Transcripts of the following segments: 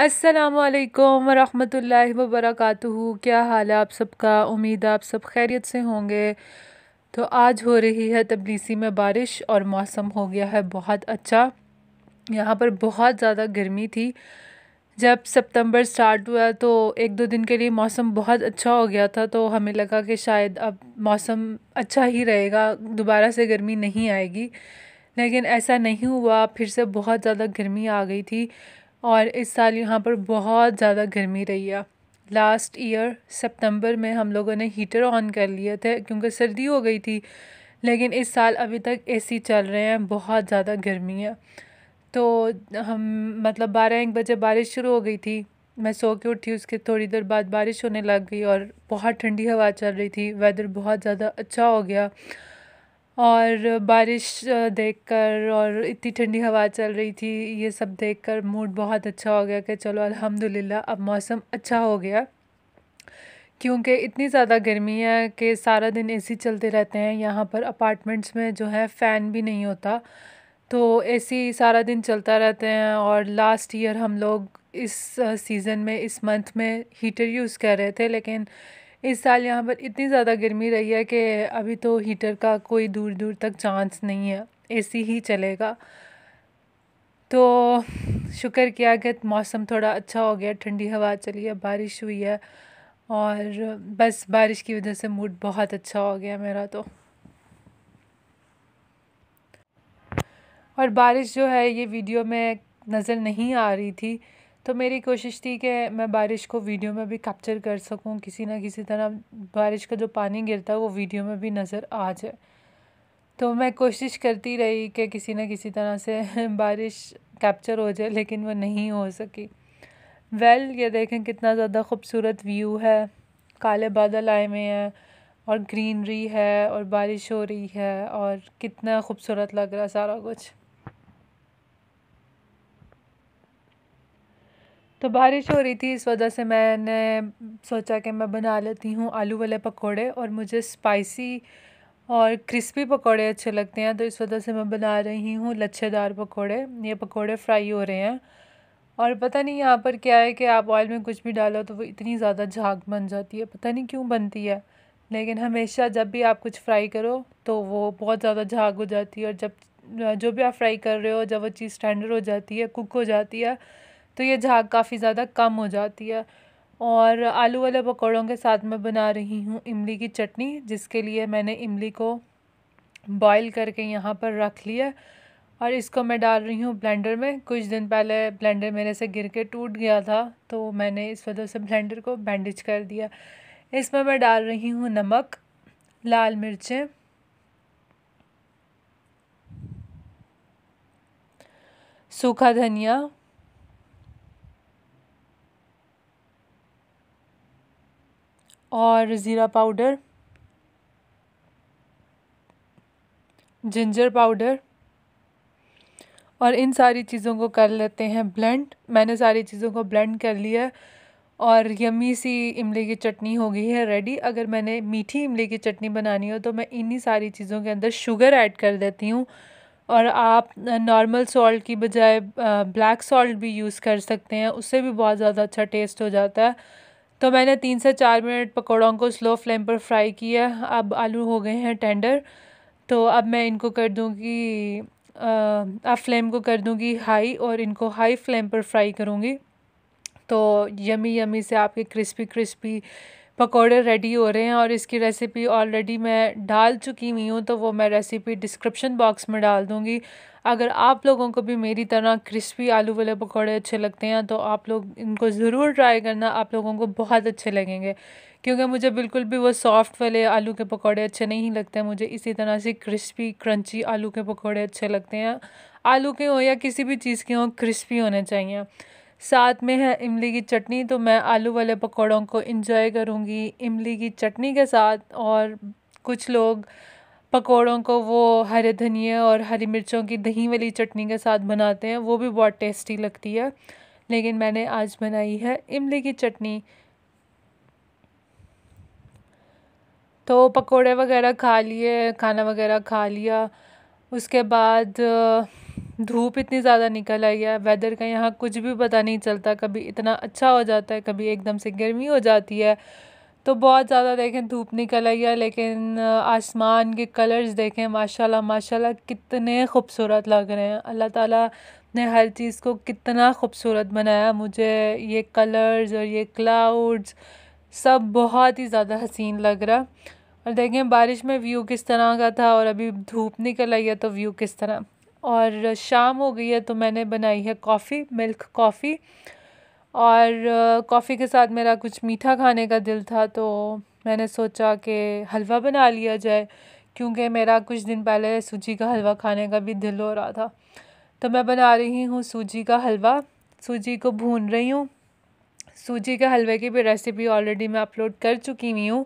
अस्सलाम वालेकुम वरहमतुल्लाहि वबरकातुहू क्या हाल है आप सबका उम्मीद आप सब खैरियत से होंगे तो आज हो रही है तबलीसी में बारिश और मौसम हो गया है बहुत अच्छा यहाँ पर बहुत ज़्यादा गर्मी थी जब सितंबर स्टार्ट हुआ तो एक दो दिन के लिए मौसम बहुत अच्छा हो गया था तो हमें लगा कि शायद अब मौसम अच्छा ही रहेगा दोबारा से गर्मी नहीं आएगी लेकिन ऐसा नहीं हुआ फिर से बहुत ज़्यादा गर्मी आ गई थी और इस साल यहाँ पर बहुत ज़्यादा गर्मी रही है लास्ट ईयर सितंबर में हम लोगों ने हीटर ऑन कर लिए थे क्योंकि सर्दी हो गई थी लेकिन इस साल अभी तक एसी चल रहे हैं बहुत ज़्यादा गर्मी है तो हम मतलब बारह एक बजे बारिश शुरू हो गई थी मैं सो के उठी उसके थोड़ी देर बाद बारिश होने लग गई और बहुत ठंडी हवा चल रही थी वेदर बहुत ज़्यादा अच्छा हो गया और बारिश देख कर और इतनी ठंडी हवा चल रही थी ये सब देख कर मूड बहुत अच्छा हो गया कि चलो अल्हम्दुलिल्लाह अब मौसम अच्छा हो गया क्योंकि इतनी ज़्यादा गर्मी है कि सारा दिन एसी चलते रहते हैं यहाँ पर अपार्टमेंट्स में जो है फ़ैन भी नहीं होता तो एसी सारा दिन चलता रहते हैं और लास्ट ईयर हम लोग इस सीज़न में इस मंथ में हीटर यूज़ कर रहे थे लेकिन इस साल यहाँ पर इतनी ज़्यादा गर्मी रही है कि अभी तो हीटर का कोई दूर दूर तक चांस नहीं है एसी ही चलेगा तो शुक्र किया कि मौसम थोड़ा अच्छा हो गया ठंडी हवा चली है बारिश हुई है और बस बारिश की वजह से मूड बहुत अच्छा हो गया मेरा तो और बारिश जो है ये वीडियो में नज़र नहीं आ रही थी तो मेरी कोशिश थी कि मैं बारिश को वीडियो में भी कैप्चर कर सकूं किसी ना किसी तरह बारिश का जो पानी गिरता है वो वीडियो में भी नज़र आ जाए तो मैं कोशिश करती रही कि किसी ना किसी तरह से बारिश कैप्चर हो जाए लेकिन वो नहीं हो सकी वेल well, ये देखें कितना ज़्यादा खूबसूरत व्यू है काले बादल आए हुए हैं और ग्रीनरी है और बारिश हो रही है और कितना खूबसूरत लग रहा है सारा कुछ तो बारिश हो रही थी इस वजह से मैंने सोचा कि मैं बना लेती हूँ आलू वाले पकौड़े और मुझे स्पाइसी और क्रिस्पी पकौड़े अच्छे लगते हैं तो इस वजह से मैं बना रही हूँ लच्छेदार पकौड़े ये पकौड़े फ्राई हो रहे हैं और पता नहीं यहाँ पर क्या है कि आप ऑयल में कुछ भी डालो तो वो इतनी ज़्यादा झाग बन जाती है पता नहीं क्यों बनती है लेकिन हमेशा जब भी आप कुछ फ्राई करो तो वो बहुत ज़्यादा झाग हो जाती है और जब जो भी आप फ्राई कर रहे हो जब वो चीज़ स्टैंडर्ड हो जाती है कुक हो जाती है तो ये झाग काफ़ी ज़्यादा कम हो जाती है और आलू वाले पकौड़ों के साथ मैं बना रही हूँ इमली की चटनी जिसके लिए मैंने इमली को बॉईल करके यहाँ पर रख लिया और इसको मैं डाल रही हूँ ब्लेंडर में कुछ दिन पहले ब्लेंडर मेरे से गिर के टूट गया था तो मैंने इस वजह से ब्लेंडर को बैंडेज कर दिया इसमें मैं डाल रही हूँ नमक लाल मिर्चें सूखा धनिया और ज़ीरा पाउडर जिंजर पाउडर और इन सारी चीज़ों को कर लेते हैं ब्लेंड मैंने सारी चीज़ों को ब्लेंड कर लिया और यमी सी इमली की चटनी हो गई है रेडी अगर मैंने मीठी इमली की चटनी बनानी हो तो मैं इन्हीं सारी चीज़ों के अंदर शुगर ऐड कर देती हूँ और आप नॉर्मल सॉल्ट की बजाय ब्लैक सॉल्ट भी यूज़ कर सकते हैं उससे भी बहुत ज़्यादा अच्छा टेस्ट हो जाता है तो मैंने तीन से चार मिनट पकौड़ों को स्लो फ्लेम पर फ्राई किया अब आलू हो गए हैं टेंडर तो अब मैं इनको कर दूँगी अब फ्लेम को कर दूँगी हाई और इनको हाई फ्लेम पर फ्राई करूँगी तो यमी यमी से आपके क्रिस्पी क्रिस्पी पकोड़े रेडी हो रहे हैं और इसकी रेसिपी ऑलरेडी मैं डाल चुकी हुई हूँ तो वो मैं रेसिपी डिस्क्रिप्शन बॉक्स में डाल दूँगी अगर आप लोगों को भी मेरी तरह क्रिस्पी आलू वाले पकौड़े अच्छे लगते हैं तो आप लोग इनको ज़रूर ट्राई करना आप लोगों को बहुत अच्छे लगेंगे क्योंकि मुझे बिल्कुल भी वो सॉफ्ट वाले आलू के पकौड़े अच्छे नहीं लगते मुझे इसी तरह से क्रिस्पी क्रंची आलू के पकौड़े अच्छे लगते हैं आलू के हों या किसी भी चीज़ के हों क्रिस्पी होने चाहिए साथ में है इमली की चटनी तो मैं आलू वाले पकौड़ों को इंजॉय करूँगी इमली की चटनी के साथ और कुछ लोग पकौड़ों को वो हरे धनिए और हरी मिर्चों की दही वाली चटनी के साथ बनाते हैं वो भी बहुत टेस्टी लगती है लेकिन मैंने आज बनाई है इमली की चटनी तो पकोड़े वगैरह खा लिए खाना वगैरह खा लिया उसके बाद धूप इतनी ज़्यादा निकल आई है वेदर का यहाँ कुछ भी पता नहीं चलता कभी इतना अच्छा हो जाता है कभी एकदम से गर्मी हो जाती है तो बहुत ज़्यादा देखें धूप निकल आई है लेकिन आसमान के कलर्स देखें माशाल्लाह माशाल्लाह कितने खूबसूरत लग रहे हैं अल्लाह ताला ने हर चीज़ को कितना खूबसूरत बनाया मुझे ये कलर्स और ये क्लाउड्स सब बहुत ही ज़्यादा हसीन लग रहा और देखें बारिश में व्यू किस तरह का था और अभी धूप निकल आई है तो व्यू किस तरह और शाम हो गई है तो मैंने बनाई है कॉफ़ी मिल्क कॉफ़ी और कॉफ़ी के साथ मेरा कुछ मीठा खाने का दिल था तो मैंने सोचा कि हलवा बना लिया जाए क्योंकि मेरा कुछ दिन पहले सूजी का हलवा खाने का भी दिल हो रहा था तो मैं बना रही हूँ सूजी का हलवा सूजी को भून रही हूँ सूजी के हलवे की भी रेसिपी ऑलरेडी मैं अपलोड कर चुकी हुई हूँ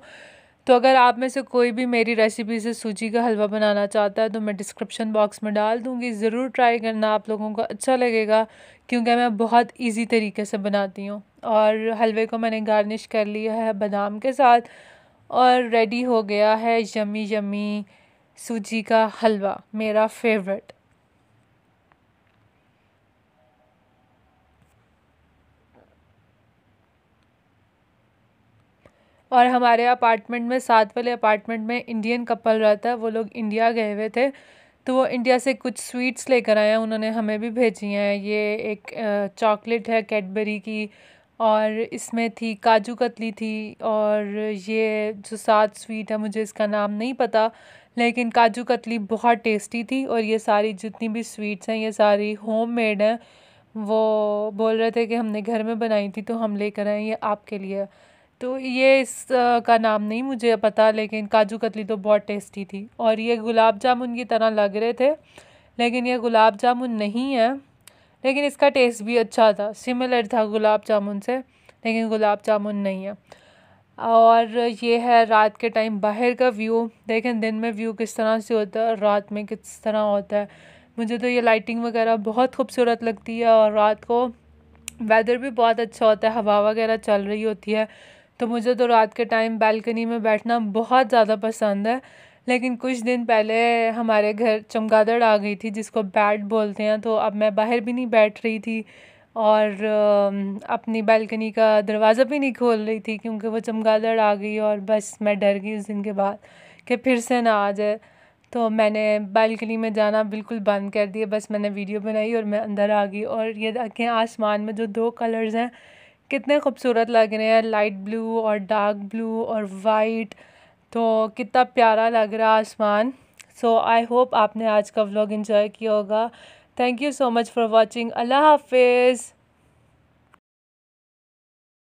तो अगर आप में से कोई भी मेरी रेसिपी से सूजी का हलवा बनाना चाहता है तो मैं डिस्क्रिप्शन बॉक्स में डाल दूँगी ज़रूर ट्राई करना आप लोगों को अच्छा लगेगा क्योंकि मैं बहुत ईजी तरीके से बनाती हूँ और हलवे को मैंने गार्निश कर लिया है बादाम के साथ और रेडी हो गया है यमी यमी सूजी का हलवा मेरा फेवरेट और हमारे अपार्टमेंट में साथ वाले अपार्टमेंट में इंडियन कपल रहता है वो लोग इंडिया गए हुए थे तो वो इंडिया से कुछ स्वीट्स लेकर आए हैं उन्होंने हमें भी भेजी हैं ये एक चॉकलेट है कैडबरी की और इसमें थी काजू कतली थी और ये जो सात स्वीट है मुझे इसका नाम नहीं पता लेकिन काजू कतली बहुत टेस्टी थी और ये सारी जितनी भी स्वीट्स हैं ये सारी होम मेड हैं वो बोल रहे थे कि हमने घर में बनाई थी तो हम लेकर आए ये आपके लिए तो ये इस का नाम नहीं मुझे पता लेकिन काजू कतली तो बहुत टेस्टी थी और ये गुलाब जामुन की तरह लग रहे थे लेकिन ये गुलाब जामुन नहीं है लेकिन इसका टेस्ट भी अच्छा था सिमिलर था गुलाब जामुन से लेकिन गुलाब जामुन नहीं है और ये है रात के टाइम बाहर का व्यू देखें दिन में व्यू किस तरह से होता है और रात में किस तरह होता है मुझे तो ये लाइटिंग वगैरह बहुत खूबसूरत लगती है और रात को वेदर भी बहुत अच्छा होता है हवा वगैरह चल रही होती है तो मुझे तो रात के टाइम बालकनी में बैठना बहुत ज़्यादा पसंद है लेकिन कुछ दिन पहले हमारे घर चमगादड़ आ गई थी जिसको बैट बोलते हैं तो अब मैं बाहर भी नहीं बैठ रही थी और अपनी बालकनी का दरवाज़ा भी नहीं खोल रही थी क्योंकि वो चमगादड़ आ गई और बस मैं डर गई उस दिन के बाद कि फिर से ना आ जाए तो मैंने बालकनी में जाना बिल्कुल बंद कर दिया बस मैंने वीडियो बनाई और मैं अंदर आ गई और ये देखें आसमान में जो दो कलर्स हैं कितने खूबसूरत लग रहे हैं लाइट ब्लू और डार्क ब्लू और वाइट तो कितना प्यारा लग रहा आसमान सो आई होप आपने आज का व्लॉग इन्जॉय किया होगा thank you so much for watching अल्लाह हाफिज़